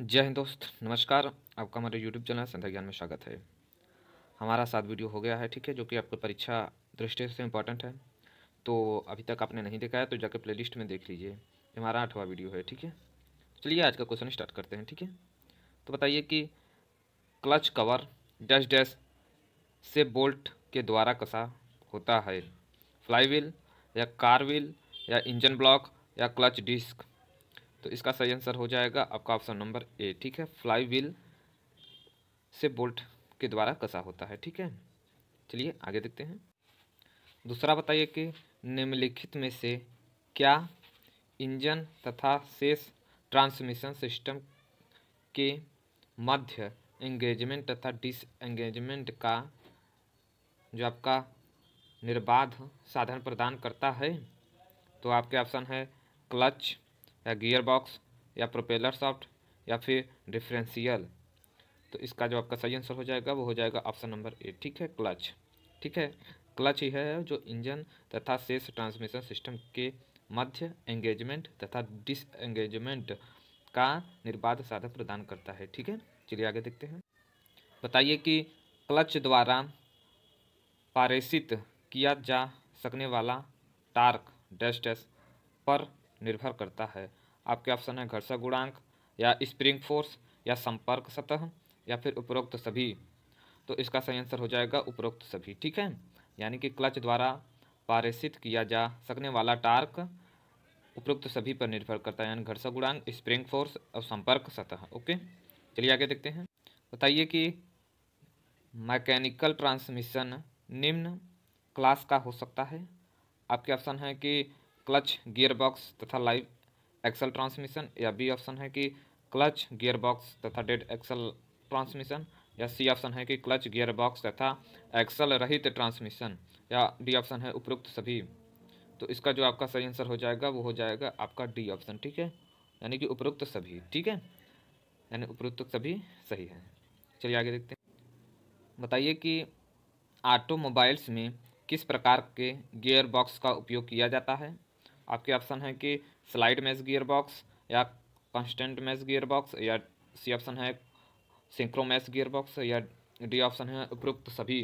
जय हिंद दोस्त नमस्कार आपका हमारे यूट्यूब चैनल संध्या ज्ञान में स्वागत है हमारा साथ वीडियो हो गया है ठीक है जो कि आपकी परीक्षा दृष्टि से इम्पॉर्टेंट है तो अभी तक आपने नहीं देखा है तो जाकर प्लेलिस्ट में देख लीजिए हमारा आठवां वीडियो है ठीक है चलिए आज का क्वेश्चन स्टार्ट करते हैं ठीक है तो बताइए कि क्लच कवर डैश डैश से बोल्ट के द्वारा कसा होता है फ्लाई व्हील या कार व्हील या इंजन ब्लॉक या क्लच डिस्क तो इसका सही आंसर हो जाएगा आपका ऑप्शन नंबर ए ठीक है फ्लाई व्हील से बोल्ट के द्वारा कसा होता है ठीक है चलिए आगे देखते हैं दूसरा बताइए कि निम्नलिखित में से क्या इंजन तथा शेष ट्रांसमिशन सिस्टम के मध्य एंगेजमेंट तथा डिसएंगेजमेंट का जो आपका निर्बाध साधन प्रदान करता है तो आपके ऑप्शन है क्लच या गियर बॉक्स या प्रोपेलर सॉफ्ट या फिर डिफरेंशियल तो इसका जो आपका सही आंसर हो जाएगा वो हो जाएगा ऑप्शन नंबर ए ठीक है क्लच ठीक है क्लच ही है जो इंजन तथा शेष ट्रांसमिशन सिस्टम के मध्य एंगेजमेंट तथा डिसएंगेजमेंट का निर्बाध साधन प्रदान करता है ठीक है चलिए आगे देखते हैं बताइए कि क्लच द्वारा पारेषित किया जा सकने वाला टार्क डैश डैश पर निर्भर करता है आपके ऑप्शन है घर्षण गुणांक या स्प्रिंग फोर्स या संपर्क सतह या फिर उपरोक्त सभी तो इसका सही आंसर हो जाएगा उपरोक्त सभी ठीक है यानी कि क्लच द्वारा पारेषित किया जा सकने वाला टार्क उपरोक्त सभी पर निर्भर करता है यानी घर्षण गुणांक स्प्रिंग फोर्स और संपर्क सतह ओके चलिए आगे देखते हैं बताइए कि मैकेनिकल ट्रांसमिशन निम्न क्लास का हो सकता है आपके ऑप्शन है कि क्लच गियरबॉक्स तथा लाइव एक्सल ट्रांसमिशन या बी ऑप्शन है कि क्लच गियर बॉक्स तथा डेड एक्सल ट्रांसमिशन या सी ऑप्शन है कि क्लच गियर बॉक्स तथा एक्सल रहित ट्रांसमिशन या डी ऑप्शन है उपरोक्त सभी तो इसका जो आपका सही आंसर हो जाएगा वो हो जाएगा आपका डी ऑप्शन ठीक है यानी कि उपरोक्त सभी ठीक है यानी उपरोक्त सभी सही है चलिए आगे देखते हैं बताइए कि ऑटोमोबाइल्स में किस प्रकार के गियर बॉक्स का उपयोग किया जाता है आपके ऑप्शन है कि स्लाइड मैच गियर बॉक्स या कॉन्स्टेंट मैच गियर बॉक्स या सी ऑप्शन है सिंक्रो मैच गियर बॉक्स या डी ऑप्शन है उपरोक्त सभी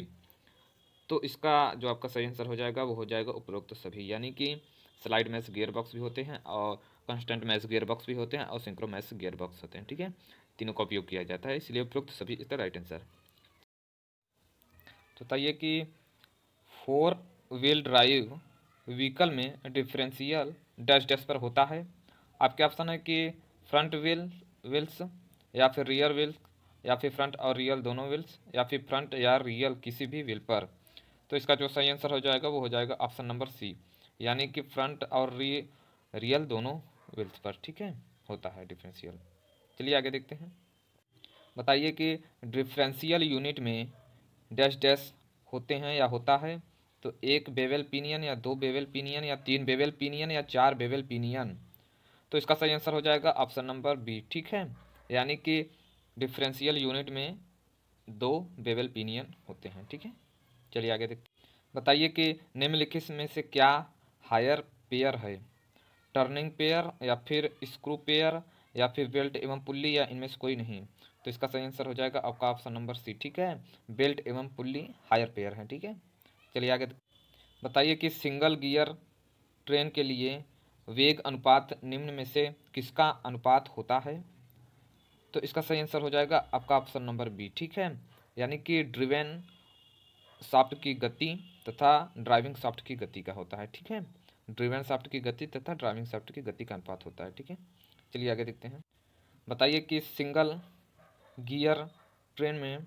तो इसका जो आपका सही आंसर हो जाएगा वो हो जाएगा उपरोक्त सभी यानी कि स्लाइड मैस गियर बॉक्स भी होते हैं और कंस्टेंट मैस गियर बॉक्स भी होते हैं और सिंक्रो मैच गियर बॉक्स होते हैं ठीक है तीनों का उपयोग किया जाता है इसलिए उपरोक्त सभी इसका राइट आंसर तो बताइए कि फोर व्हील ड्राइव व्हीकल में डिफरेंशियल डैश डैश पर होता है आपके ऑप्शन है कि फ्रंट व्हील व्हील्स या फिर रियर व्हील्स या फिर फ्रंट और रियल दोनों व्हील्स या फिर फ्रंट या रियल किसी भी व्हील पर तो इसका जो सही आंसर हो जाएगा वो हो जाएगा ऑप्शन नंबर सी यानी कि फ्रंट और री रियल दोनों व्हील्स पर ठीक है होता है डिफरेंशियल चलिए आगे देखते हैं बताइए कि डिफरेंशियल यूनिट में डैश डैश होते हैं या होता है तो एक बेवेल पिनियन या दो बेवेल पिनियन या तीन बेवेल पिनियन या चार बेवेल पिनियन तो इसका सही आंसर हो जाएगा ऑप्शन नंबर बी ठीक है यानी कि डिफरेंशियल यूनिट में दो बेवेल पिनियन होते हैं ठीक है चलिए आगे देखते बताइए कि निम्नलिखित में से क्या हायर पेयर है टर्निंग पेयर या फिर स्क्रू पेयर या फिर बेल्ट एवं पुल्ली या इनमें से कोई नहीं तो इसका सही आंसर हो जाएगा आपका ऑप्शन नंबर सी ठीक है बेल्ट एवं पुल्ली हायर पेयर है ठीक है चलिए आगे तो बताइए कि सिंगल गियर ट्रेन के लिए वेग अनुपात निम्न में से किसका अनुपात होता है तो इसका सही आंसर हो जाएगा आपका ऑप्शन नंबर बी ठीक है यानी कि ड्रिवेन साफ्ट की गति तथा ड्राइविंग साफ्ट की गति का होता है ठीक है ड्रिवेन साफ़्ट की गति तथा ड्राइविंग साफ्ट की गति का अनुपात होता है ठीक है चलिए आगे देखते हैं बताइए कि सिंगल गियर ट्रेन में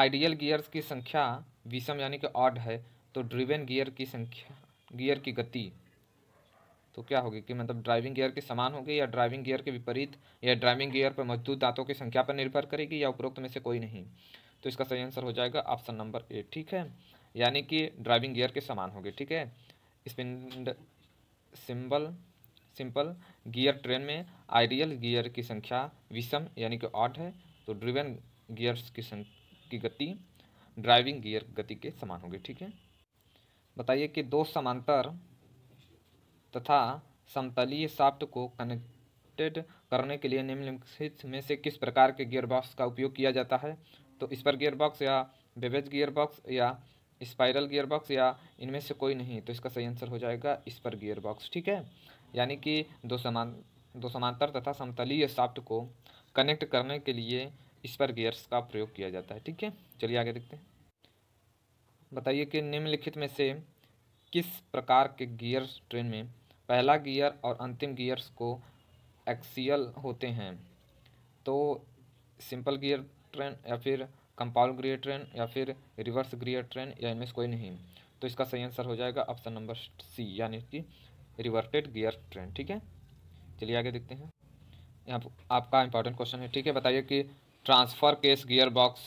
आइडियल गियर्स की संख्या विषम यानी कि ऑड है तो ड्रिवेन गियर की संख्या गियर की गति तो क्या होगी कि मतलब ड्राइविंग गियर के समान होगी या ड्राइविंग गियर के विपरीत या ड्राइविंग गियर पर मौजूद दांतों की संख्या पर निर्भर करेगी या उपरोक्त में से कोई नहीं तो इसका सही आंसर हो जाएगा ऑप्शन नंबर ए ठीक है यानी कि ड्राइविंग गियर के समान होगी ठीक है स्पिंड सिंबल सिंपल गियर ट्रेन में आइडियल गियर की संख्या विषम यानी कि ऑड है तो ड्रिवेन गियर्स की की गति ड्राइविंग गियर गति के समान होंगे ठीक है बताइए कि दो समांतर तथा समतलीय साफ्ट को कनेक्टेड करने के लिए निम्नलिखित में से किस प्रकार के गियर बॉक्स का उपयोग किया जाता है तो इस पर गियर बॉक्स या बेबेज गियर बॉक्स या स्पाइरल गियर बॉक्स या इनमें से कोई नहीं तो इसका सही आंसर हो जाएगा इस पर गियर बॉक्स ठीक है यानी कि दो समान दो समांतर तथा समतलीय साफ्ट को कनेक्ट करने के लिए इस पर गियर्स का प्रयोग किया जाता है ठीक है चलिए आगे देखते हैं बताइए कि निम्नलिखित में से किस प्रकार के गियर्स ट्रेन में पहला गियर और अंतिम गियर्स को एक्सियल होते हैं तो सिंपल गियर ट्रेन या फिर कंपाउंड ग्रियर ट्रेन या फिर रिवर्स गियर ट्रेन या इनमें से कोई नहीं तो इसका सही आंसर हो जाएगा ऑप्शन नंबर सी यानी कि रिवर्टेड गियर ट्रेन ठीक है चलिए आगे देखते हैं यहाँ आपका इंपॉर्टेंट क्वेश्चन है ठीक है बताइए कि ट्रांसफ़र केस गियर बॉक्स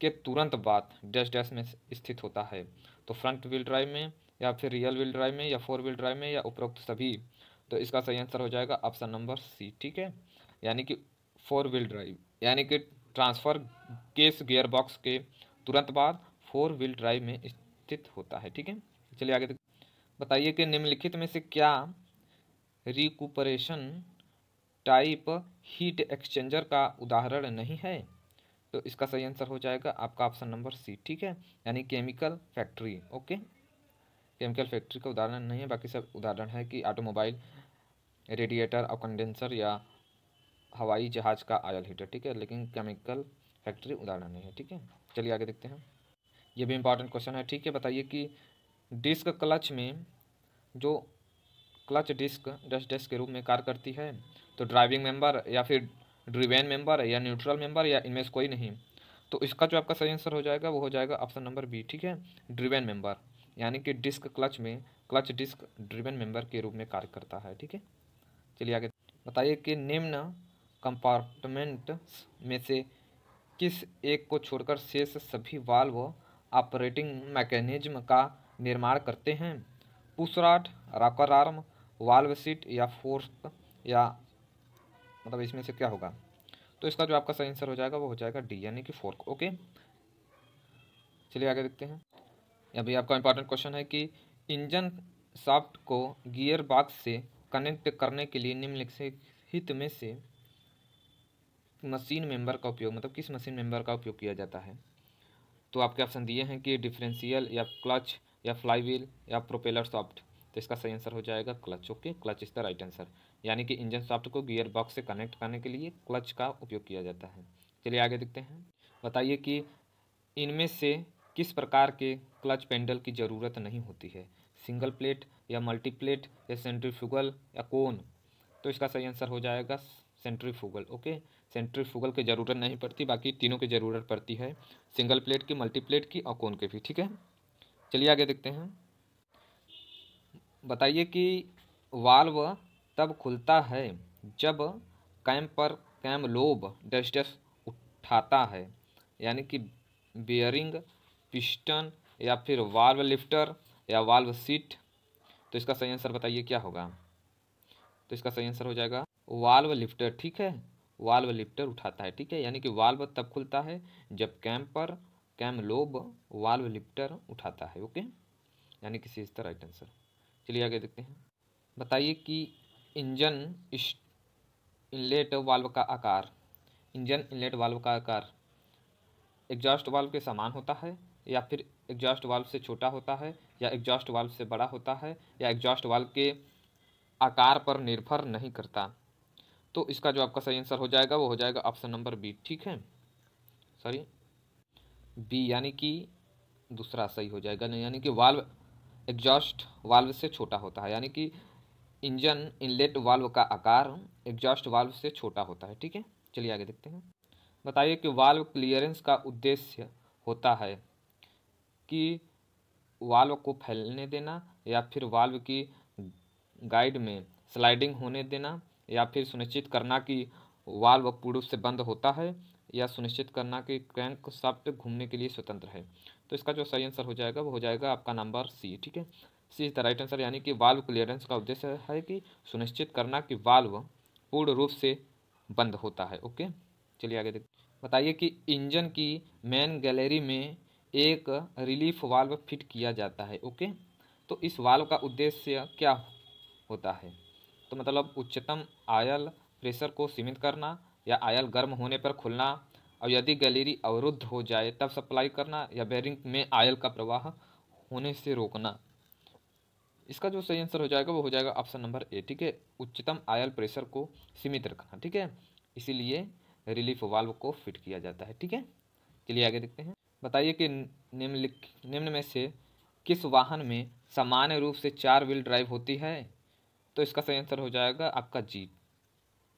के तुरंत बाद डैश डैश में स्थित होता है तो फ्रंट व्हील ड्राइव में या फिर रियल व्हील ड्राइव में या फोर व्हील ड्राइव में या उपरोक्त सभी तो इसका सही आंसर हो जाएगा ऑप्शन नंबर सी ठीक है यानी कि फोर व्हील ड्राइव यानी कि ट्रांसफ़र केस गियर बॉक्स के तुरंत बाद फोर व्हील ड्राइव में स्थित होता है ठीक है चलिए आगे तक बताइए कि निम्नलिखित में से क्या रिकूपरेशन टाइप हीट एक्सचेंजर का उदाहरण नहीं है तो इसका सही आंसर हो जाएगा आपका ऑप्शन नंबर सी ठीक है यानी chemical factory okay chemical factory का उदाहरण नहीं है बाकी सब उदाहरण है कि ऑटोमोबाइल रेडिएटर और कंडेंसर या हवाई जहाज़ का आयल हीटर ठीक है लेकिन केमिकल फैक्ट्री उदाहरण नहीं है ठीक है चलिए आगे देखते हैं ये भी इंपॉर्टेंट क्वेश्चन है ठीक है बताइए कि डिस्क क्लच में जो क्लच डिस्क डस्ट डिस्क के रूप में कार्य करती है तो ड्राइविंग मेंबर या फिर ड्रिवेन मेंबर या न्यूट्रल मेंबर या इनमें से कोई नहीं तो इसका जो आपका सही आंसर हो जाएगा वो हो जाएगा ऑप्शन नंबर बी ठीक है ड्रिवेन मेंबर यानी कि डिस्क क्लच में क्लच डिस्क ड्रिवेन मेंबर के रूप में कार्य करता है ठीक है चलिए आगे बताइए कि निम्न कंपार्टमेंट्स में से किस एक को छोड़कर शेष सभी वाल्व ऑपरेटिंग मैकेनिज्म का निर्माण करते हैं pushrod rocker arm valve seat या फोर्स या मतलब इसमें से क्या होगा तो इसका जो आपका सही आंसर हो जाएगा वो हो जाएगा डी यानी कि फोर्क ओके चलिए आगे देखते हैं अभी आपका इंपॉर्टेंट क्वेश्चन है कि इंजन साफ्ट को गियर बॉक्स से कनेक्ट करने के लिए निम्नलिखित में से मशीन मेंबर का उपयोग मतलब किस मशीन मेंबर का उपयोग किया जाता है तो आपके ऑप्शन दिए हैं कि डिफरेंशियल या क्लच या फ्लाई व्हील या प्रोपेलर सॉफ्ट तो इसका सही आंसर हो जाएगा clutch okay clutch is the right answer यानी कि इंजन सॉफ्ट को गियर बॉक्स से कनेक्ट करने के लिए क्लच का उपयोग किया जाता है चलिए आगे देखते हैं बताइए कि इनमें से किस प्रकार के क्लच पेंडल की ज़रूरत नहीं होती है सिंगल प्लेट या मल्टी प्लेट या सेंट्रीफ्यूगल या कोन तो इसका सही आंसर हो जाएगा सेंट्रीफ्यूगल ओके सेंट्रीफ्यूगल की ज़रूरत नहीं पड़ती बाकी तीनों की ज़रूरत पड़ती है सिंगल प्लेट की मल्टी प्लेट की और कोन के भी ठीक है चलिए आगे देखते हैं बताइए कि वाल्व तब खुलता है जब कैम पर कैम लोब डस उठाता है यानी कि बियरिंग पिस्टन या फिर वाल्व लिफ्टर या वाल्व सीट तो इसका सही आंसर बताइए क्या होगा तो इसका सही आंसर हो जाएगा वाल्व लिफ्टर ठीक है वाल्व लिफ्टर उठाता है ठीक है यानी कि वाल्व तब खुलता है जब कैम पर कैम लोब वाल्व लिफ्टर उठाता है ओके यानी किसी इस तरह राइट आंसर चलिए आगे देखते हैं बताइए कि इंजन इनलेट वाल्व का आकार इंजन इनलेट वाल्व का आकार एग्जॉस्ट वाल्व के समान होता है या फिर एग्जॉस्ट वाल्व से छोटा होता है या एग्जॉस्ट वाल्व से बड़ा होता है या एग्जॉस्ट वाल्व के आकार पर निर्भर नहीं करता तो इसका जो आपका सही आंसर हो जाएगा वो हो जाएगा ऑप्शन नंबर बी ठीक है सॉरी बी यानी कि दूसरा सही हो जाएगा यानी कि वाल्व एग्जॉस्ट वाल्व से छोटा होता है यानी कि इंजन इनलेट वाल्व का आकार एग्जॉस्ट वाल्व से छोटा होता है ठीक है चलिए आगे देखते हैं बताइए कि वाल्व क्लियरेंस का उद्देश्य होता है कि वाल्व को फैलने देना या फिर वाल्व की गाइड में स्लाइडिंग होने देना या फिर सुनिश्चित करना कि वाल्व पूर्व से बंद होता है या सुनिश्चित करना कि क्रैंक सॉफ्ट घूमने के लिए स्वतंत्र है तो इसका जो सही आंसर हो जाएगा वो हो जाएगा आपका नंबर सी ठीक है C is the right answer यानी कि वाल्व क्लियरेंस का उद्देश्य है कि सुनिश्चित करना कि वाल्व पूर्ण रूप से बंद होता है ओके चलिए आगे देखते बताइए कि इंजन की मेन गैलरी में एक रिलीफ वाल्व फिट किया जाता है ओके तो इस वाल्व का उद्देश्य क्या होता है तो मतलब उच्चतम आयल प्रेशर को सीमित करना या आयल गर्म होने पर खुलना और यदि गैलरी अवरुद्ध हो जाए तब सप्लाई करना या बैरिंग में आयल का प्रवाह होने से रोकना इसका जो सही आंसर हो जाएगा वो हो जाएगा ऑप्शन नंबर ए ठीक है उच्चतम आयल प्रेशर को सीमित रखना ठीक है इसीलिए रिलीफ वाल्व को फिट किया जाता है ठीक है चलिए आगे देखते हैं बताइए कि निम्नलिख निम्न में से किस वाहन में सामान्य रूप से चार व्हील ड्राइव होती है तो इसका सही आंसर हो जाएगा आपका जीप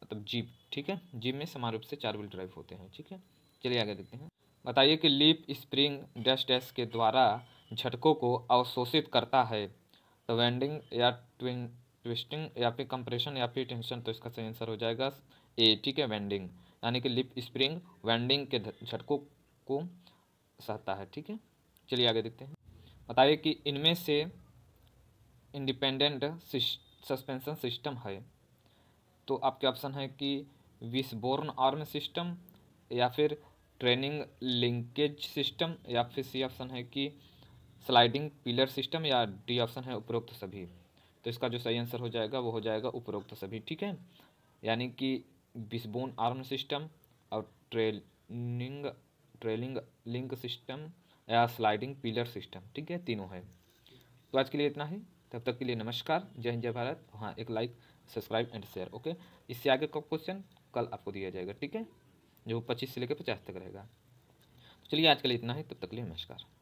मतलब जीप ठीक है जिम में समान रूप से चार व्हील ड्राइव होते हैं ठीक है चलिए आगे देखते हैं बताइए कि लीप स्प्रिंग डैश डैश के द्वारा झटकों को अवशोषित करता है तो वेंडिंग या ट्विन ट्विस्टिंग या फिर कंप्रेशन या फिर टेंशन तो इसका सही आंसर हो जाएगा ए ठीक है वेंडिंग यानी कि लिप स्प्रिंग वेंडिंग के झटकों को सहता है ठीक है चलिए आगे देखते हैं बताइए कि इनमें से इंडिपेंडेंट सस्पेंशन सिस्टम है तो आपके ऑप्शन है कि विसबोर्न आर्म सिस्टम या फिर ट्रेनिंग लिंकेज सिस्टम या फिर सी ऑप्शन है कि स्लाइडिंग पिलर सिस्टम या डी ऑप्शन है उपरोक्त सभी तो इसका जो सही आंसर हो जाएगा वो हो जाएगा उपरोक्त सभी ठीक है यानी कि विस्बोन आर्म सिस्टम और ट्रेनिंग ट्रेलिंग लिंक सिस्टम या स्लाइडिंग पिलर सिस्टम ठीक है तीनों है तो आज के लिए इतना ही तब तक के लिए नमस्कार जय हिंद जय भारत हाँ एक like subscribe and share okay इससे आगे का क्वेश्चन कल आपको दिया जाएगा ठीक है जो पच्चीस से लेकर पचास तक रहेगा तो चलिए आज के लिए इतना ही तब तक लिए नमस्कार